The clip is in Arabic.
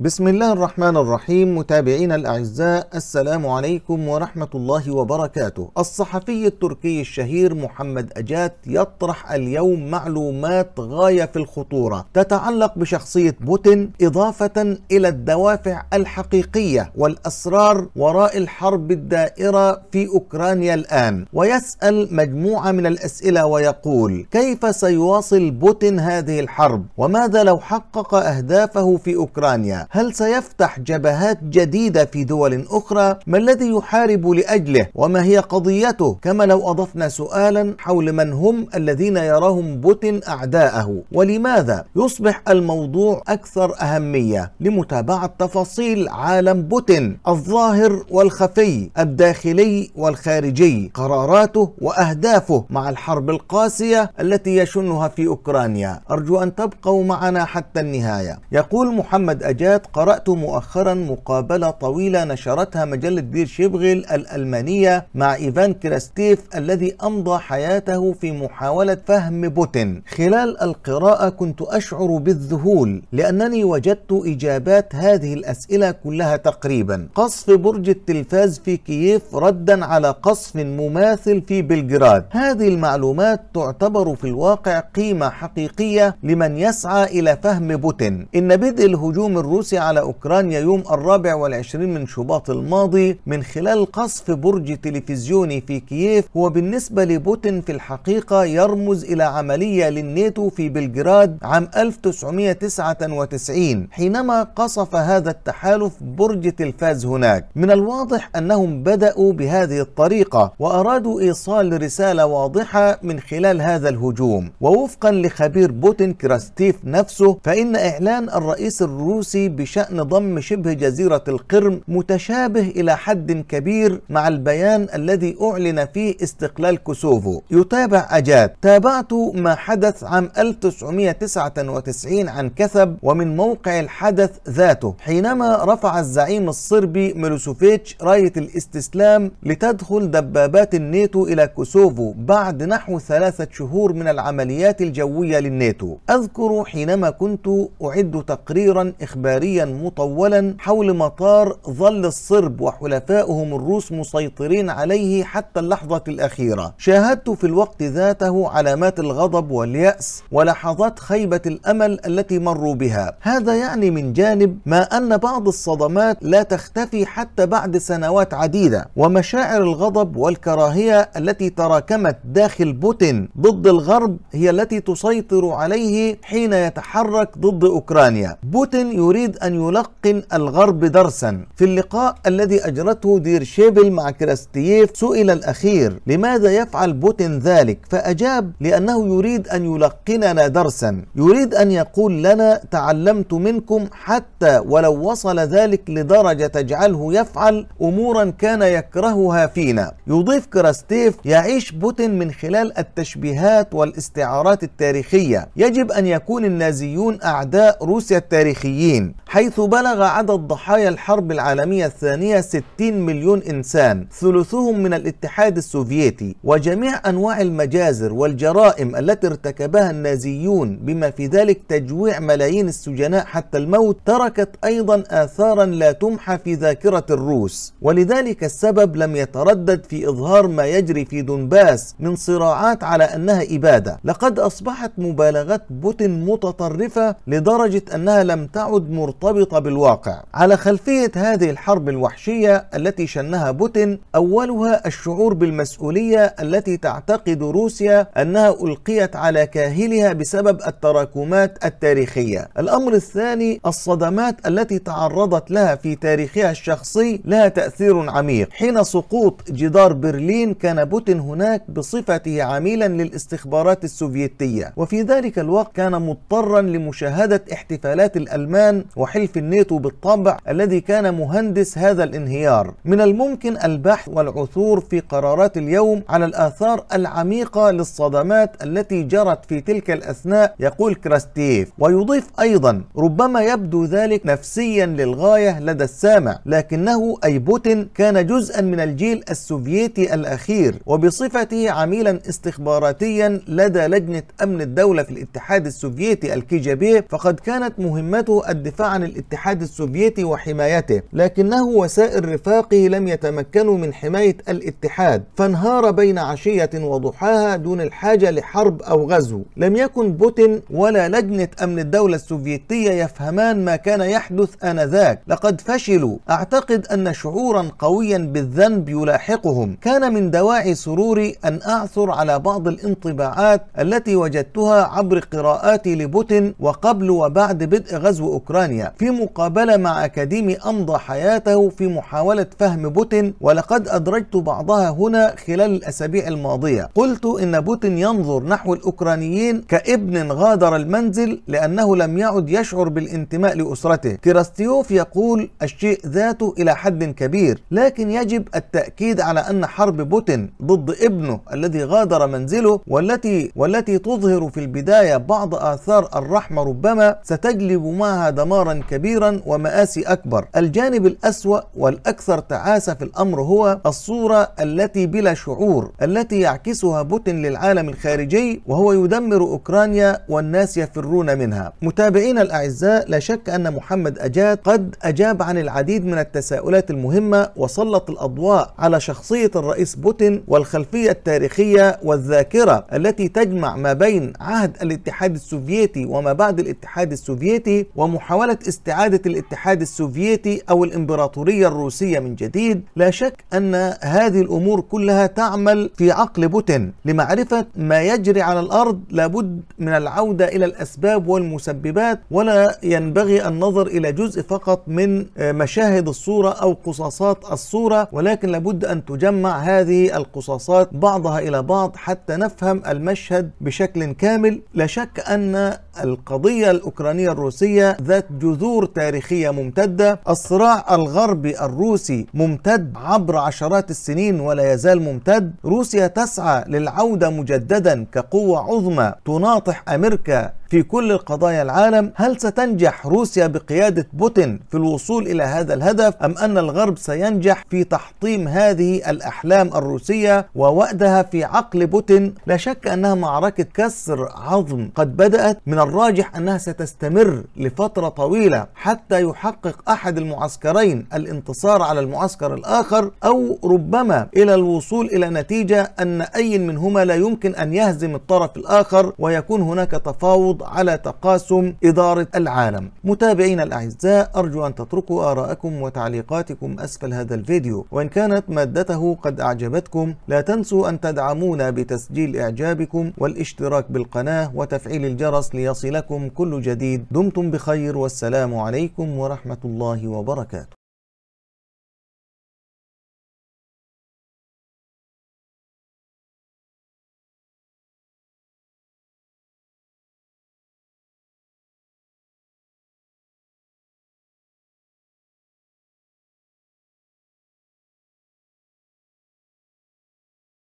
بسم الله الرحمن الرحيم متابعينا الأعزاء السلام عليكم ورحمة الله وبركاته الصحفي التركي الشهير محمد أجات يطرح اليوم معلومات غاية في الخطورة تتعلق بشخصية بوتين إضافة إلى الدوافع الحقيقية والأسرار وراء الحرب الدائرة في أوكرانيا الآن ويسأل مجموعة من الأسئلة ويقول كيف سيواصل بوتين هذه الحرب وماذا لو حقق أهدافه في أوكرانيا هل سيفتح جبهات جديدة في دول أخرى؟ ما الذي يحارب لأجله؟ وما هي قضيته؟ كما لو أضفنا سؤالا حول من هم الذين يراهم بوتين أعداءه ولماذا؟ يصبح الموضوع أكثر أهمية لمتابعة تفاصيل عالم بوتين الظاهر والخفي الداخلي والخارجي قراراته وأهدافه مع الحرب القاسية التي يشنها في أوكرانيا أرجو أن تبقوا معنا حتى النهاية يقول محمد أجاد قد قرأت مؤخرا مقابلة طويلة نشرتها مجلة بير شيبغل الألمانية مع إيفان كراستيف الذي أمضى حياته في محاولة فهم بوتين خلال القراءة كنت أشعر بالذهول لأنني وجدت إجابات هذه الأسئلة كلها تقريبا قصف برج التلفاز في كييف ردا على قصف مماثل في بلغراد هذه المعلومات تعتبر في الواقع قيمة حقيقية لمن يسعى إلى فهم بوتين إن بدء الهجوم الروسي الروسي على أوكرانيا يوم الرابع والعشرين من شباط الماضي من خلال قصف برج تلفزيوني في كييف هو بالنسبة لبوتين في الحقيقة يرمز إلى عملية للناتو في بلغراد عام 1999 حينما قصف هذا التحالف برج تلفاز هناك من الواضح أنهم بدأوا بهذه الطريقة وأرادوا إيصال رسالة واضحة من خلال هذا الهجوم ووفقا لخبير بوتين كراستيف نفسه فإن إعلان الرئيس الروسي بشأن ضم شبه جزيرة القرم متشابه إلى حد كبير مع البيان الذي أعلن فيه استقلال كوسوفو يتابع أجاد تابعت ما حدث عام 1999 عن كثب ومن موقع الحدث ذاته حينما رفع الزعيم الصربي ميلوسوفيتش راية الاستسلام لتدخل دبابات الناتو إلى كوسوفو بعد نحو ثلاثة شهور من العمليات الجوية للناتو أذكر حينما كنت أعد تقريرا إخباريا عسكريا مطولا حول مطار ظل الصرب وحلفائهم الروس مسيطرين عليه حتى اللحظة الأخيرة شاهدت في الوقت ذاته علامات الغضب واليأس ولحظات خيبة الأمل التي مروا بها هذا يعني من جانب ما أن بعض الصدمات لا تختفي حتى بعد سنوات عديدة ومشاعر الغضب والكراهية التي تراكمت داخل بوتين ضد الغرب هي التي تسيطر عليه حين يتحرك ضد أوكرانيا بوتين يريد يريد أن يلقن الغرب درسا في اللقاء الذي أجرته دير شيبل مع كراستييف سئل الأخير لماذا يفعل بوتين ذلك فأجاب لأنه يريد أن يلقننا درسا يريد أن يقول لنا تعلمت منكم حتى ولو وصل ذلك لدرجة تجعله يفعل أمورا كان يكرهها فينا يضيف كراستيف يعيش بوتين من خلال التشبيهات والاستعارات التاريخية يجب أن يكون النازيون أعداء روسيا التاريخيين حيث بلغ عدد ضحايا الحرب العالمية الثانية 60 مليون إنسان ثلثهم من الاتحاد السوفيتي وجميع أنواع المجازر والجرائم التي ارتكبها النازيون بما في ذلك تجويع ملايين السجناء حتى الموت تركت أيضا آثارا لا تمحى في ذاكرة الروس ولذلك السبب لم يتردد في إظهار ما يجري في دونباس من صراعات على أنها إبادة لقد أصبحت مبالغات بوتين متطرفة لدرجة أنها لم تعد مرتبطة مرتبطة بالواقع على خلفية هذه الحرب الوحشية التي شنها بوتين أولها الشعور بالمسؤولية التي تعتقد روسيا أنها ألقيت على كاهلها بسبب التراكمات التاريخية الأمر الثاني الصدمات التي تعرضت لها في تاريخها الشخصي لها تأثير عميق حين سقوط جدار برلين كان بوتين هناك بصفته عميلا للاستخبارات السوفيتية وفي ذلك الوقت كان مضطرا لمشاهدة احتفالات الألمان حلف الناتو بالطبع الذي كان مهندس هذا الانهيار من الممكن البحث والعثور في قرارات اليوم على الآثار العميقة للصدمات التي جرت في تلك الأثناء يقول كراستيف ويضيف أيضا ربما يبدو ذلك نفسيا للغاية لدى السامع لكنه أي بوتين كان جزءا من الجيل السوفيتي الأخير وبصفته عميلا استخباراتيا لدى لجنة أمن الدولة في الاتحاد السوفيتي الكيجابي فقد كانت مهمته الدفاع عن عن الاتحاد السوفيتي وحمايته لكنه وسائر رفاقه لم يتمكنوا من حماية الاتحاد فانهار بين عشية وضحاها دون الحاجة لحرب أو غزو لم يكن بوتين ولا لجنة أمن الدولة السوفيتية يفهمان ما كان يحدث آنذاك لقد فشلوا أعتقد أن شعورا قويا بالذنب يلاحقهم كان من دواعي سروري أن أعثر على بعض الانطباعات التي وجدتها عبر قراءاتي لبوتين وقبل وبعد بدء غزو أوكرانيا في مقابلة مع أكاديمي أمضى حياته في محاولة فهم بوتين ولقد أدرجت بعضها هنا خلال الأسابيع الماضية قلت إن بوتين ينظر نحو الأوكرانيين كابن غادر المنزل لأنه لم يعد يشعر بالانتماء لأسرته تيراستيوف يقول الشيء ذاته إلى حد كبير لكن يجب التأكيد على أن حرب بوتين ضد ابنه الذي غادر منزله والتي والتي تظهر في البداية بعض آثار الرحمة ربما ستجلب معها دمارا كبيرا ومآسي أكبر الجانب الأسوأ والأكثر تعاسة في الأمر هو الصورة التي بلا شعور التي يعكسها بوتين للعالم الخارجي وهو يدمر أوكرانيا والناس يفرون منها متابعينا الأعزاء لا شك أن محمد أجاد قد أجاب عن العديد من التساؤلات المهمة وسلط الأضواء على شخصية الرئيس بوتين والخلفية التاريخية والذاكرة التي تجمع ما بين عهد الاتحاد السوفيتي وما بعد الاتحاد السوفيتي ومحاولة استعادة الاتحاد السوفيتي أو الإمبراطورية الروسية من جديد لا شك أن هذه الأمور كلها تعمل في عقل بوتين لمعرفة ما يجري على الأرض لابد من العودة إلى الأسباب والمسببات ولا ينبغي النظر إلى جزء فقط من آه، مشاهد الصورة أو قصاصات الصورة ولكن لابد أن تجمع هذه القصاصات بعضها إلى بعض حتى نفهم المشهد بشكل كامل لا شك أن القضية الأوكرانية الروسية ذات جذور تاريخية ممتدة الصراع الغربي الروسي ممتد عبر عشرات السنين ولا يزال ممتد روسيا تسعى للعودة مجددا كقوة عظمى تناطح أمريكا في كل قضايا العالم هل ستنجح روسيا بقيادة بوتين في الوصول إلى هذا الهدف أم أن الغرب سينجح في تحطيم هذه الأحلام الروسية ووأدها في عقل بوتين لا شك أنها معركة كسر عظم قد بدأت من الراجح أنها ستستمر لفترة طويلة حتى يحقق أحد المعسكرين الانتصار على المعسكر الآخر أو ربما إلى الوصول إلى نتيجة أن أي منهما لا يمكن أن يهزم الطرف الآخر ويكون هناك تفاوض على تقاسم إدارة العالم متابعين الأعزاء أرجو أن تتركوا آراءكم وتعليقاتكم أسفل هذا الفيديو وإن كانت مادته قد أعجبتكم لا تنسوا أن تدعمونا بتسجيل إعجابكم والاشتراك بالقناة وتفعيل الجرس ليصلكم كل جديد دمتم بخير والسلام عليكم ورحمة الله وبركاته